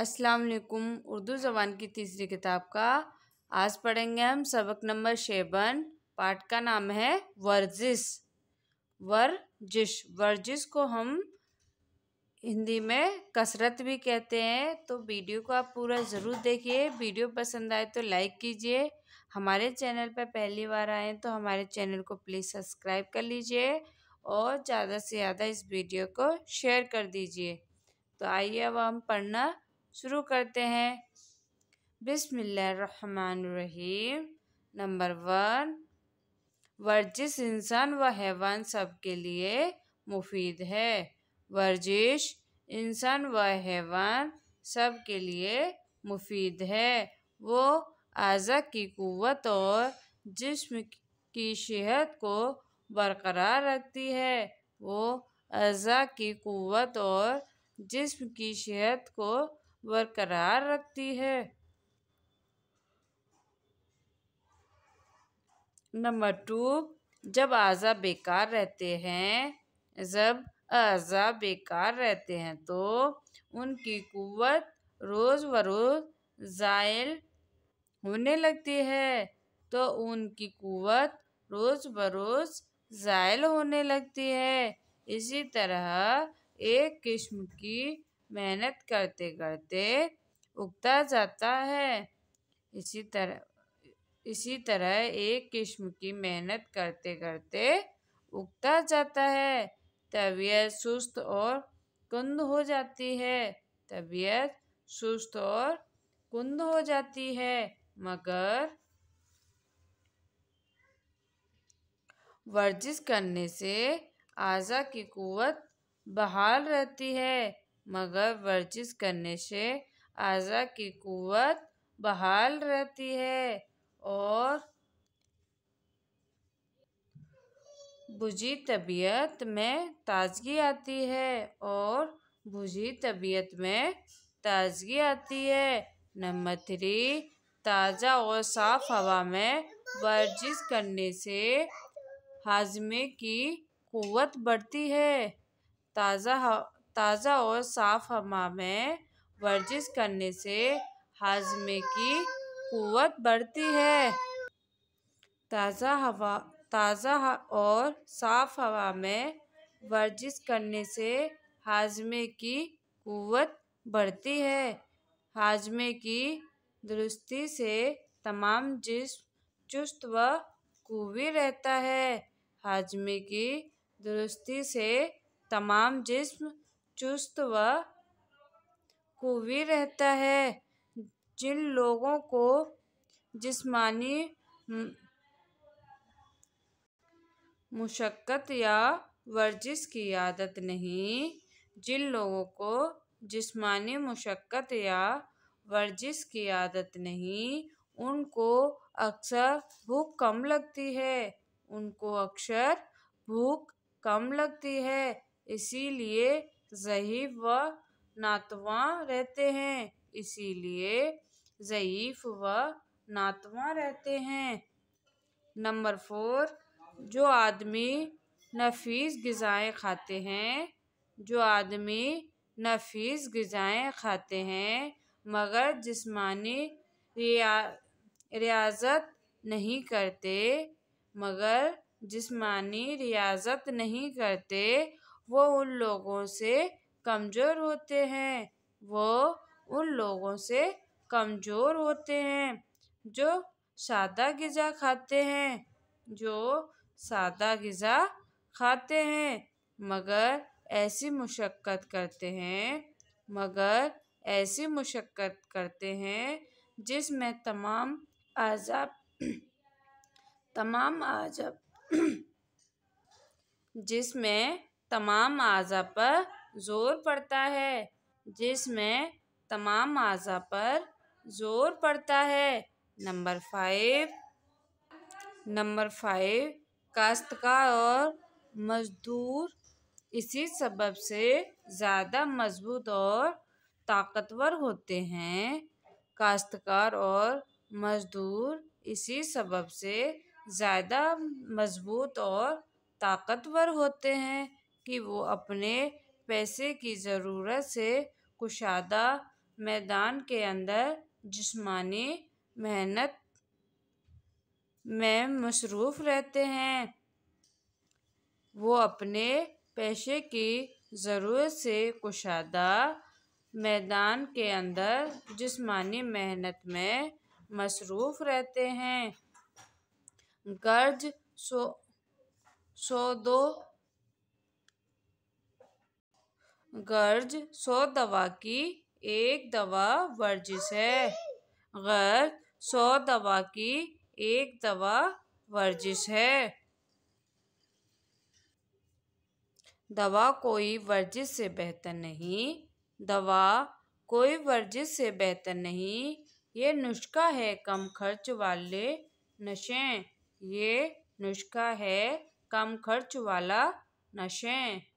असलकुम उर्दू ज़बान की तीसरी किताब का आज पढ़ेंगे हम सबक नंबर शेबन पाठ का नाम है वर्जिश वर्जिश वर्जिश को हम हिंदी में कसरत भी कहते हैं तो वीडियो को आप पूरा ज़रूर देखिए वीडियो पसंद आए तो लाइक कीजिए हमारे चैनल पर पहली बार आए तो हमारे चैनल को प्लीज़ सब्सक्राइब कर लीजिए और ज़्यादा से ज़्यादा इस वीडियो को शेयर कर दीजिए तो आइए अब हम पढ़ना शुरू करते हैं बिसमीम नंबर वन वर्जिश इंसान व हैवान सब के लिए मुफीद है वर्जिश इंसान व हैवान सब के लिए मुफीद है वो अज़ा की क़वत और जिस्म की सेहत को बरकरार रखती है वो अज़ा की क़वत और जिस्म की सेहत को बरकरार रखती है नंबर टू जब आज़ा बेकार रहते हैं जब अज़ा बेकार रहते हैं तो उनकी कुवत रोज़ बरोज़ ज़ायल होने लगती है तो उनकी कुवत रोज़ बरोज़ ज़ायल होने लगती है इसी तरह एक किस्म की मेहनत करते करते उगता जाता है इसी तरह इसी तरह एक किस्म की मेहनत करते करते उगता जाता है तबीयत सुस्त और कुंद हो जाती है तबीयत सुस्त और कुंद हो जाती है मगर वर्जिश करने से आज़ा की कुवत बहाल रहती है मगर वर्जिश करने से आज़ा की क़वत बहाल रहती है और भुजी तबीयत में ताजगी आती है और बुझी तबीयत में ताजगी आती है नंबर थ्री ताज़ा और साफ़ हवा में वर्जिश करने से हाजमे की क़वत बढ़ती है ताज़ा हवा ताज़ा और साफ़ हवा में वर्जिश करने से हाजमे की क़वत बढ़ती है ताज़ा हवा ताज़ा और साफ़ हवा में वर्जिश करने से हाजमे की क़वत बढ़ती है हाजमे की दुरुस्ती से तमाम जिस चुस्त व कुवी रहता है हाजमे की दुरुस्ती से तमाम जिस्म चुस्त व कुवी रहता है जिन लोगों को जिस्मानी मुशक्क़त या वर्जिश की आदत नहीं जिन लोगों को जिस्मानी मुशक्क़त या वर्जिश की आदत नहीं उनको अक्सर भूख कम लगती है उनको अक्सर भूख कम लगती है इसीलिए ज़यीफ़ व नातवा रहते हैं इसीलिए ज़यीफ़ व नातवा रहते हैं नंबर फोर जो आदमी नफीस गज़ाएँ खाते हैं जो आदमी नफीस गज़ाएँ खाते हैं मगर जिस्मानी रिया रियाजत नहीं करते मगर जिस्मानी रियाजत नहीं करते वो उन लोगों से कमज़ोर होते हैं वो उन लोगों से कमज़ोर होते हैं जो सादा गज़ा खाते हैं जो सादा गज़ा खाते हैं मगर ऐसी मुशक्क़त करते हैं मगर ऐसी मशक्क़त करते हैं जिसमें तमाम आज़ाब तमाम आजब जिसमें तमाम अज़ा पर ज़ोर पड़ता है जिसमें तमाम अज़ा पर ज़ोर पड़ता है नंबर फाइव नंबर फाइव काश्तकार और मजदूर इसी सबब से ज़्यादा मजबूत और ताकतवर होते हैं काश्तकार और मजदूर इसी सबब से ज़्यादा मजबूत और ताकतवर होते हैं कि वो अपने पैसे की ज़रूरत से कुशादा मैदान के अंदर जिस्मानी मेहनत में मसरूफ़ रहते हैं वो अपने पेशे की ज़रूरत से कुशादा मैदान के अंदर जिस्मानी मेहनत में मसरूफ़ रहते हैं गर्ज सो दो गर्ज सौ दवा की एक दवा वर्जिश है गर्ज सौ दवा की एक दवा वर्जिश है दवा कोई वर्जिश से बेहतर नहीं दवा कोई वर्जिश से बेहतर नहीं ये नुस्खा है कम खर्च वाले नशे ये नुस्खा है कम खर्च वाला नशें